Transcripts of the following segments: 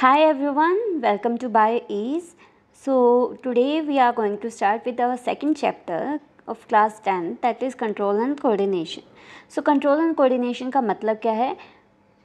Hi everyone, welcome to BioEase. So today we are going to start with our second chapter of class 10 that is control and coordination. So control and coordination का मतलब क्या है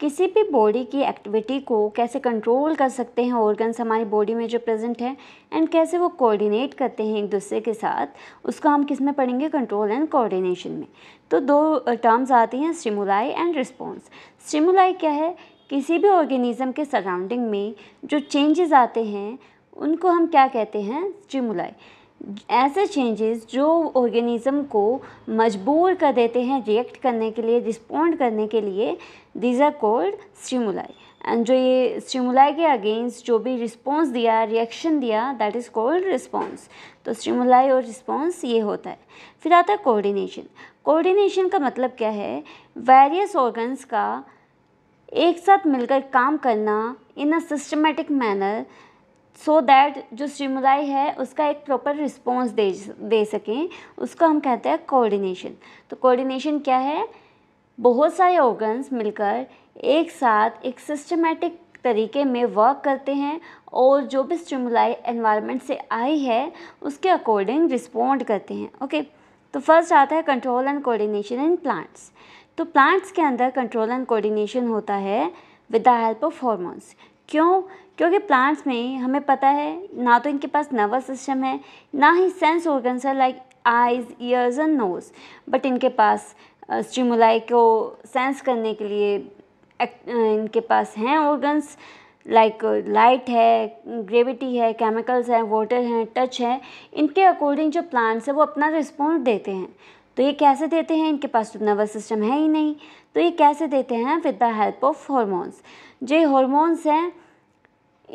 किसी भी body की activity को कैसे control कर सकते हैं ऑर्गन्स हमारी बॉडी में जो प्रेजेंट है एंड कैसे वो कोऑर्डिनेट करते हैं एक दूसरे के साथ उसको हम किस में पढ़ेंगे कंट्रोल एंड कोऑर्डिनेशन में तो दो टर्म्स आती हैं स्टिमुलाई एंड रिस्पॉन्स स्टिमुलाई क्या है किसी भी ऑर्गेनिज़म के सराउंडिंग में जो चेंजेस आते हैं उनको हम क्या कहते हैं स्टिमुलाई ऐसे चेंजेस जो ऑर्गेनिज्म को मजबूर कर देते हैं रिएक्ट करने के लिए रिस्पोंड करने के लिए these are called stimuli and जो ये स्टिमुलाई के अगेंस्ट जो भी रिस्पॉन्स दिया रिएक्शन दिया दैट इज़ कोल्ड रिस्पॉन्स तो स्टिमुलाई और रिस्पॉन्स ये होता है फिर आता है कोऑर्डिनेशन कोऑर्डिनेशन का मतलब क्या है वेरियस ऑर्गन्स का एक साथ मिलकर काम करना in a systematic manner so that जो स्टिमुलाई है उसका एक प्रॉपर रिस्पॉन्स दे दे सकें उसको हम कहते हैं कोऑर्डिनेशन तो कोऑर्डिनेशन क्या है बहुत सारे ऑर्गन्स मिलकर एक साथ एक सिस्टमेटिक तरीके में वर्क करते हैं और जो भी स्टिमुलाई एनवायरनमेंट से आई है उसके अकॉर्डिंग रिस्पोंड करते हैं ओके okay? तो फर्स्ट आता है control and coordination in plants तो प्लांट्स के अंदर कंट्रोल एंड कोऑर्डिनेशन होता है with the help of hormones क्यों क्योंकि प्लांट्स में हमें पता है ना तो इनके पास नर्वस सिस्टम है ना ही सेंस ऑर्गन्स है like eyes ears and nose but इनके पास स्टिमुलाई को सेंस करने के लिए इनके पास हैं ऑर्गन्स लाइक लाइट है ग्रेविटी है केमिकल्स हैं वाटर हैं टच है इनके अकॉर्डिंग जो प्लांट्स हैं वो अपना रिस्पॉन्स देते हैं तो ये कैसे देते हैं इनके पास तो नर्वस सिस्टम है ही नहीं तो ये कैसे देते हैं with the help of hormones जो हॉर्मोन्स हैं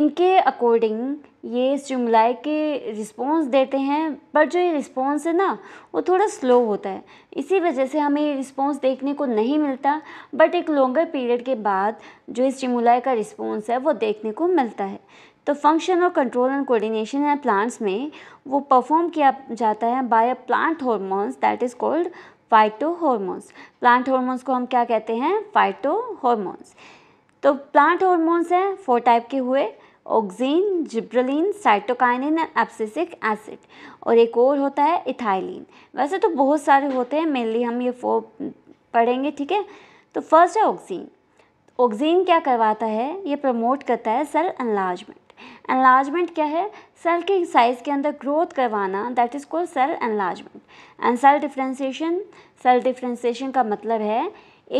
इनके अकॉर्डिंग ये स्टिमुलाई के रिस्पॉन्स देते हैं पर जो ये रिस्पॉन्स है ना वो थोड़ा स्लो होता है इसी वजह से हमें ये रिस्पॉन्स देखने को नहीं मिलता बट एक लॉन्गर पीरियड के बाद जो स्टिमुलाई का रिस्पॉन्स है वो देखने को मिलता है तो फंक्शन और कंट्रोल एंड कोऑर्डिनेशन है प्लांट्स में वो परफॉर्म किया जाता है by a plant hormones that is called phyto hormones plant hormones को हम क्या कहते हैं फाइटो हॉर्मोन्स तो प्लांट हॉर्मोन्स हैं फोर टाइप के हुए auxin gibberellin cytokinin and abscisic acid और एक और होता है इथाइलिन वैसे तो बहुत सारे होते हैं मेनली हम ये फोर पढ़ेंगे ठीक है तो फर्स्ट है ऑक्सीन ऑक्सीन क्या करवाता है ये प्रमोट करता है सेल एनलार्जमेंट एनलार्जमेंट क्या है सेल के साइज़ के अंदर ग्रोथ करवाना that is called cell enlargement and cell differentiation cell differentiation का मतलब है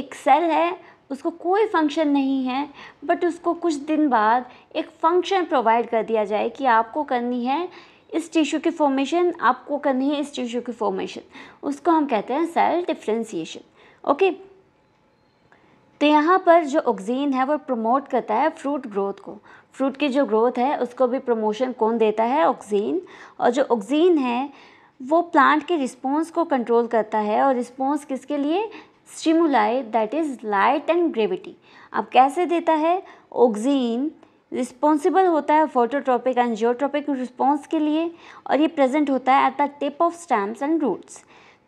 एक सेल है उसको कोई फंक्शन नहीं है बट उसको कुछ दिन बाद एक फंक्शन प्रोवाइड कर दिया जाए कि आपको करनी है इस टिश्यू की फॉर्मेशन आपको करनी है इस टिश्यू की फॉर्मेशन उसको हम कहते हैं सेल डिफ्रेंसीशन ओके तो यहाँ पर जो ऑक्जीन है वो प्रमोट करता है फ्रूट ग्रोथ को फ्रूट की जो ग्रोथ है उसको भी प्रमोशन कौन देता है ऑक्जीन और जो ऑक्जीन है वो प्लांट के रिस्पॉन्स को कंट्रोल करता है और रिस्पॉन्स किसके लिए stimuli that is light and gravity अब कैसे देता है ऑक्सीजन रिस्पॉन्सिबल होता है फोटोट्रॉपिक एंड जियोट्रॉपिक रिस्पॉन्स के लिए और ये प्रेजेंट होता है at the tip of stems and roots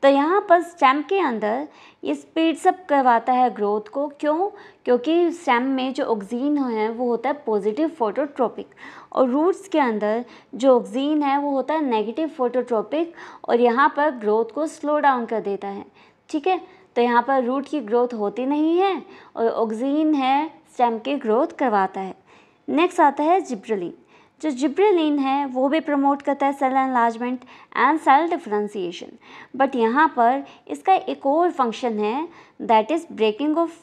तो यहाँ पर स्टेम के अंदर ये स्पीड सब करवाता है ग्रोथ को क्यों क्योंकि स्टेम में जो ऑक्सीजन है वो होता है पॉजिटिव फोटोट्रोपिक और रूट्स के अंदर जो ऑक्सीजन है वो होता है नेगेटिव फोटोट्रोपिक और यहाँ पर ग्रोथ को स्लो डाउन कर देता है ठीक है तो यहाँ पर रूट की ग्रोथ होती नहीं है और ऑक्सीजन है स्टेम की ग्रोथ करवाता है नेक्स्ट आता है जिब्रलिन जो जिब्रेलिन है वो भी प्रमोट करता है cell enlargement and cell differentiation but यहाँ पर इसका एक और फंक्शन है that is breaking of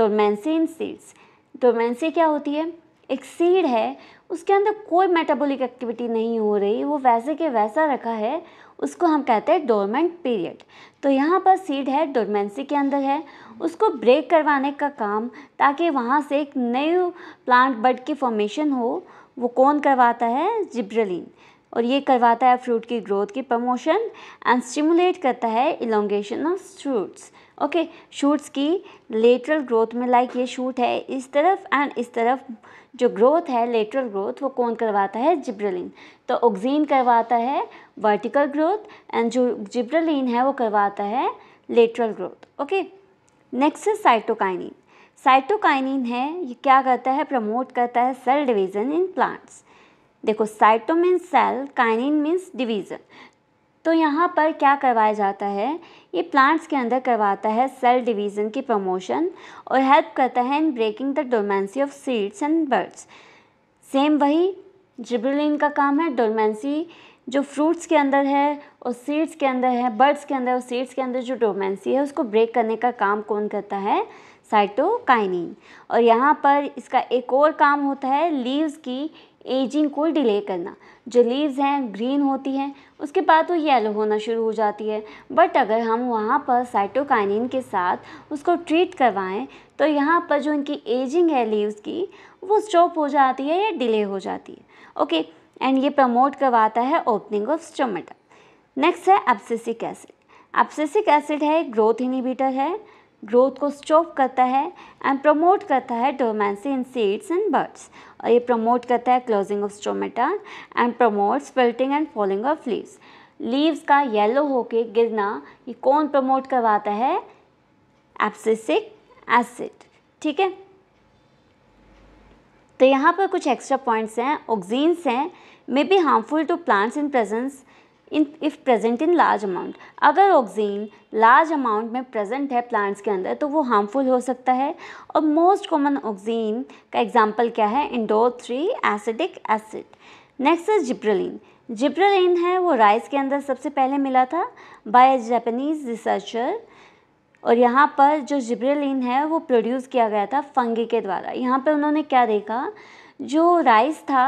dormancy in seeds dormancy क्या होती है एक सीड है उसके अंदर कोई मेटाबॉलिक एक्टिविटी नहीं हो रही वो वैसे के वैसा रखा है उसको हम कहते हैं डोरमेंट पीरियड तो यहाँ पर सीड है डोरमेंसी के अंदर है उसको ब्रेक करवाने का काम ताकि वहाँ से एक नई प्लांट बड की फॉर्मेशन हो वो कौन करवाता है जिब्रलिन और ये करवाता है फ्रूट की ग्रोथ की प्रमोशन एंड स्टिमुलेट करता है elongation of shoots okay shoots की लेटरल ग्रोथ में लाइक ये शूट है इस तरफ एंड इस तरफ जो ग्रोथ है लेटरल ग्रोथ वो कौन करवाता है जिब्रलिन तो ऑक्जीन करवाता है वर्टिकल ग्रोथ एंड जो जिब्रलिन है वो करवाता है लेटरल ग्रोथ ओके नेक्स्ट है साइटोकाइनिन साइटोकाइनिन है ये क्या करता है प्रमोट करता है सेल डिवीज़न इन प्लांट्स देखो cyto means cell kinin means division तो यहाँ पर क्या करवाया जाता है ये प्लांट्स के अंदर करवाता है सेल डिवीज़न की प्रमोशन और हेल्प करता है in breaking the dormancy of seeds and birds same वही जिब्रोलिन का काम है डोमेंसी जो फ्रूट्स के अंदर है और सीड्स के अंदर है बर्ड्स के अंदर और सीड्स के अंदर जो डोमेंसी है उसको ब्रेक करने का काम कौन करता है साइटोकाइनिन और यहाँ पर इसका एक और काम होता है लीव्स की एजिंग को डिले करना जो लीव्स हैं ग्रीन होती हैं उसके बाद वो येलो होना शुरू हो जाती है बट अगर हम वहाँ पर साइटोकाइनिन के साथ उसको ट्रीट करवाएं तो यहाँ पर जो इनकी एजिंग है लीव्स की वो स्टॉप हो जाती है या डिले हो जाती है ओके एंड ये प्रमोट करवाता है ओपनिंग ऑफ स्टोमेटा नेक्स्ट है एब्सिसिक एसिड एब्सिसिक एसिड है ग्रोथ इनिबिटर है ग्रोथ को स्टॉप करता है एंड प्रमोट करता है dormancy in seeds and birds और ये प्रमोट करता है closing of stomata and promotes wilting and falling of leaves leaves का येलो होके गिरना ये कौन प्रमोट करवाता है एब्सिसिक एसिड ठीक है तो यहाँ पर कुछ एक्स्ट्रा पॉइंट्स हैं ऑक्जीन्स हैं may be harmful to plants in presence in if present in large amount अगर ऑक्जीन लार्ज अमाउंट में प्रेजेंट है प्लांट्स के अंदर तो वो हार्मफुल हो सकता है और मोस्ट कॉमन ऑक्जीन का एग्जाम्पल क्या है indole three acetic acid next है जिब्रलिन जिब्रलिन है वो राइस के अंदर सबसे पहले मिला था बाय जापानीज़ रिसर्चर और यहाँ पर जो जिब्रेलिन है वो प्रोड्यूस किया गया था फंगी के द्वारा यहाँ पे उन्होंने क्या देखा जो राइस था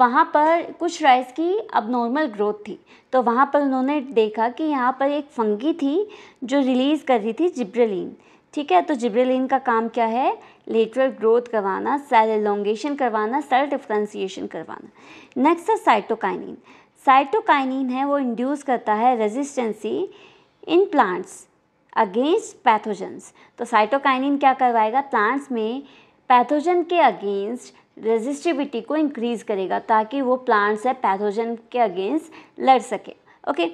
वहाँ पर कुछ राइस की अब नॉर्मल ग्रोथ थी तो वहाँ पर उन्होंने देखा कि यहाँ पर एक फंगी थी जो रिलीज़ कर रही थी जिब्रेलिन ठीक है तो जिब्रेलिन का काम क्या है लेटरल ग्रोथ करवाना सेल एलोंगेशन करवाना सेल डिफ्रेंसीशन करवाना नेक्स्ट है साइटोकाइनिन साइटोकाइनिन है वो इंड्यूस करता है resistance in plants against pathogens तो साइटोकाइनिन क्या करवाएगा प्लांट्स में पैथोजन के अगेंस्ट रेजिस्टिविटी को इंक्रीज़ करेगा ताकि वो प्लांट्स है पैथोजन के अगेंस्ट लड़ सके ओके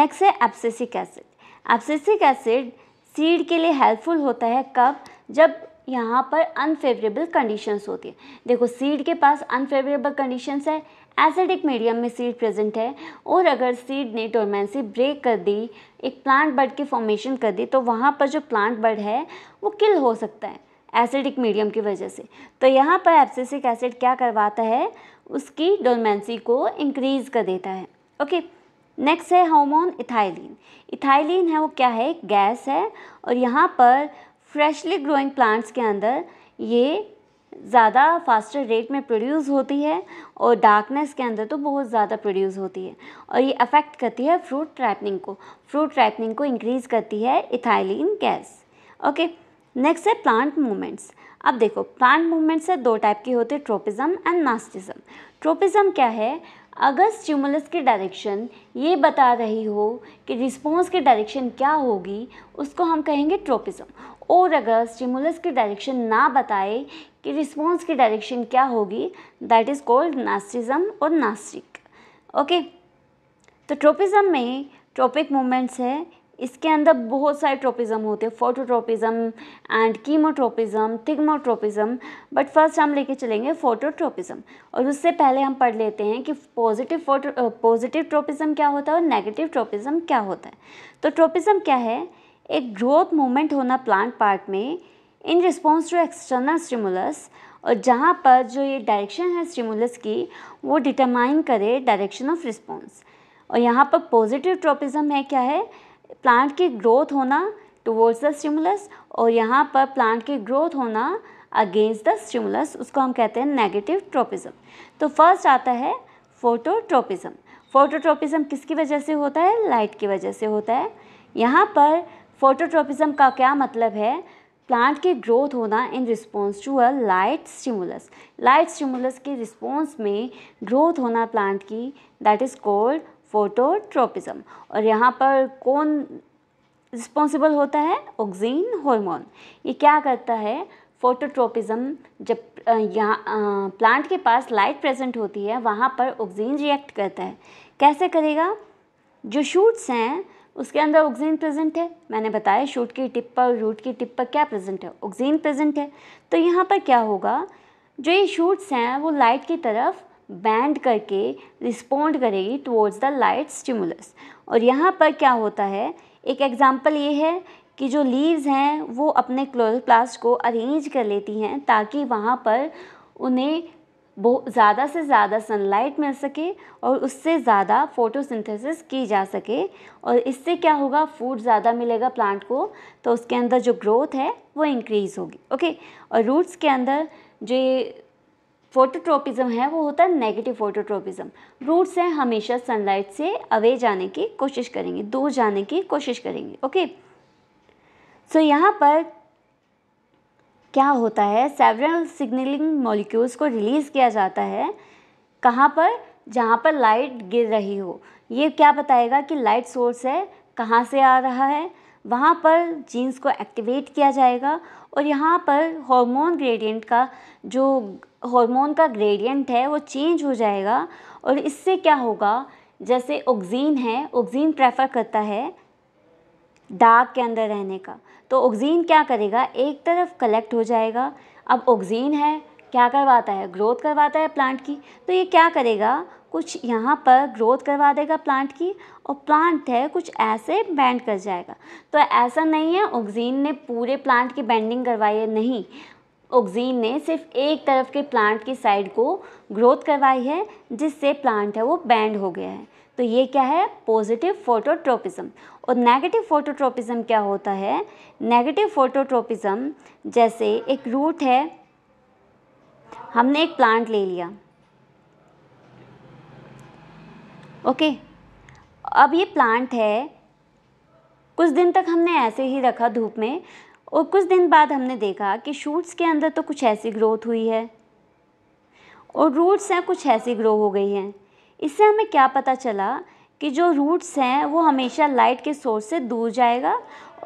नेक्स्ट है abscisic acid abscisic acid seed के लिए हेल्पफुल होता है कब जब यहाँ पर अनफेवरेबल कंडीशंस होती है देखो सीड के पास अनफेवरेबल कंडीशंस है एसिडिक मीडियम में सीड प्रेजेंट है और अगर सीड ने डोरमेंसी ब्रेक कर दी एक प्लांट बर्ड की फॉर्मेशन कर दी तो वहाँ पर जो प्लांट बर्ड है वो किल हो सकता है एसिडिक मीडियम की वजह से तो यहाँ पर एप्सिसिक एसिड क्या करवाता है उसकी डोरमेंसी को इंक्रीज कर देता है ओके नेक्स्ट है हार्मोन इथाइलिन इथाइलिन है वो क्या है गैस है और यहाँ पर फ्रेशली ग्रोइंग प्लांट्स के अंदर ये ज़्यादा फास्टर रेट में प्रोड्यूस होती है और डार्कनेस के अंदर तो बहुत ज़्यादा प्रोड्यूस होती है और ये अफेक्ट करती है फ्रूट ट्रैपनिंग को फ्रूट ट्रैपनिंग को इंक्रीज़ करती है इथाइलिन गैस ओके नेक्स्ट है प्लांट मूवमेंट्स अब देखो प्लांट मूवमेंट्स है दो टाइप के होते हैं ट्रोपिज़म एंड नास्टिज़म ट्रोपिज़म क्या है अगर स्टिमुलस की डायरेक्शन ये बता रही हो कि रिस्पॉन्स की डायरेक्शन क्या होगी उसको हम कहेंगे ट्रोपिज़म और अगर स्टिमुलस की डायरेक्शन ना बताए कि रिस्पॉन्स की डायरेक्शन क्या होगी दैट इज़ कॉल्ड नास्टिज़म और नास्टिक ओके तो ट्रोपिज़म में ट्रोपिक मूवमेंट्स है इसके अंदर बहुत सारे ट्रोपिज़म होते हैं phototropism and chemotropism thigmotropism but first हम लेके चलेंगे फोटोट्रोपिज़म और उससे पहले हम पढ़ लेते हैं कि पॉजिटिव फोटो पॉजिटिव ट्रोपिज़म क्या होता है और नेगेटिव ट्रोपिज़म क्या होता है तो ट्रोपिज़म क्या है एक ग्रोथ मूवमेंट होना प्लांट पार्ट में in response to external stimulus और जहाँ पर जो ये डायरेक्शन है स्टिमुलस की वो डिटरमाइन करे डायरेक्शन ऑफ रिस्पॉन्स और यहाँ पर पॉजिटिव ट्रोपिज़म है क्या है प्लांट की ग्रोथ होना टुवर्ड्स द स्टिमुलस और यहाँ पर प्लांट की ग्रोथ होना अगेंस्ट द स्टिमुलस उसको हम कहते हैं नेगेटिव ट्रोपिज़म तो फर्स्ट आता है फोटोट्रोपिज़म फोटोट्रोपिज़म किसकी वजह से होता है लाइट की वजह से होता है यहाँ पर फोटोट्रोपिज़म का क्या मतलब है प्लांट की ग्रोथ होना in response to a light stimulus light stimulus के रिस्पॉन्स में ग्रोथ होना प्लांट की दैट इज़ कॉल्ड फोटोट्रोपिज्म और यहाँ पर कौन रिस्पॉन्सिबल होता है ऑक्सीन हॉर्मोन ये क्या करता है फोटोट्रोपिज्म जब यहाँ प्लांट के पास लाइट प्रेजेंट होती है वहाँ पर ऑक्जीन रिएक्ट करता है कैसे करेगा जो शूट्स हैं उसके अंदर ऑक्सीजन प्रेजेंट है मैंने बताया शूट की टिप पर रूट की टिप पर क्या प्रेजेंट है ऑक्सीजन प्रेजेंट है तो यहाँ पर क्या होगा जो ये शूट्स हैं वो लाइट की तरफ बैंड करके रिस्पोंड करेगी टुवर्ड्स द लाइट स्टिमुलस और यहाँ पर क्या होता है एक एग्ज़ाम्पल ये है कि जो लीव्स हैं वो अपने क्लोरोप्लास्ट को अरेंज कर लेती हैं ताकि वहाँ पर उन्हें बहुत ज़्यादा से ज़्यादा सनलाइट मिल सके और उससे ज़्यादा फोटोसिंथेसिस की जा सके और इससे क्या होगा फूड ज़्यादा मिलेगा प्लांट को तो उसके अंदर जो ग्रोथ है वो इंक्रीज़ होगी ओके और रूट्स के अंदर जो फोटोट्रोपिज्म है वो होता है नेगेटिव फोटोट्रोपिज्म रूट्स हैं हमेशा सनलाइट से अवे जाने की कोशिश करेंगे दूर जाने की कोशिश करेंगे ओके सो so, यहाँ पर क्या होता है सेवरल सिग्नलिंग मॉलिक्यूल्स को रिलीज़ किया जाता है कहाँ पर जहाँ पर लाइट गिर रही हो ये क्या बताएगा कि लाइट सोर्स है कहाँ से आ रहा है वहाँ पर जीन्स को एक्टिवेट किया जाएगा और यहाँ पर हार्मोन ग्रेडियंट का जो हार्मोन का ग्रेडियंट है वो चेंज हो जाएगा और इससे क्या होगा जैसे ऑक्जीन है ऑक्जीन प्रेफर करता है डार्क के अंदर रहने का तो ऑक्जीन क्या करेगा एक तरफ कलेक्ट हो जाएगा अब ऑक्जीन है क्या करवाता है ग्रोथ करवाता है प्लांट की तो ये क्या करेगा कुछ यहाँ पर ग्रोथ करवा देगा प्लांट की और प्लांट है कुछ ऐसे बैंड कर जाएगा तो ऐसा नहीं है ऑक्जीन ने पूरे प्लांट की बैंडिंग करवाई है नहीं ऑक्जीन ने सिर्फ एक तरफ के प्लांट की साइड को ग्रोथ करवाई है जिससे प्लांट है वो बैंड हो गया है तो ये क्या है पॉजिटिव फोटोट्रोपिज़म और नेगेटिव फोटोट्रोपिज़म क्या होता है नेगेटिव फोटोट्रोपिज़म जैसे एक रूट है हमने एक प्लांट ले लिया ओके okay. अब ये प्लांट है कुछ दिन तक हमने ऐसे ही रखा धूप में और कुछ दिन बाद हमने देखा कि शूट्स के अंदर तो कुछ ऐसी ग्रोथ हुई है और रूट्स हैं कुछ ऐसी ग्रो हो गई हैं इससे हमें क्या पता चला कि जो रूट्स हैं वो हमेशा लाइट के सोर्स से दूर जाएगा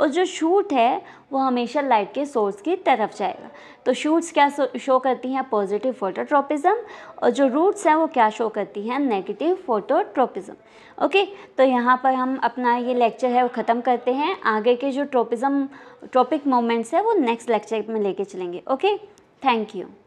और जो शूट है वो हमेशा लाइट के सोर्स की तरफ जाएगा तो शूट्स क्या शो करती हैं पॉजिटिव फोटोट्रोपिज़म और जो रूट्स हैं वो क्या शो करती हैं नेगेटिव फोटोट्रोपिज़म ओके तो यहाँ पर हम अपना ये लेक्चर है वो ख़त्म करते हैं आगे के जो ट्रोपिज़म ट्रॉपिक मोमेंट्स है वो नेक्स्ट लेक्चर में लेके चलेंगे ओके थैंक यू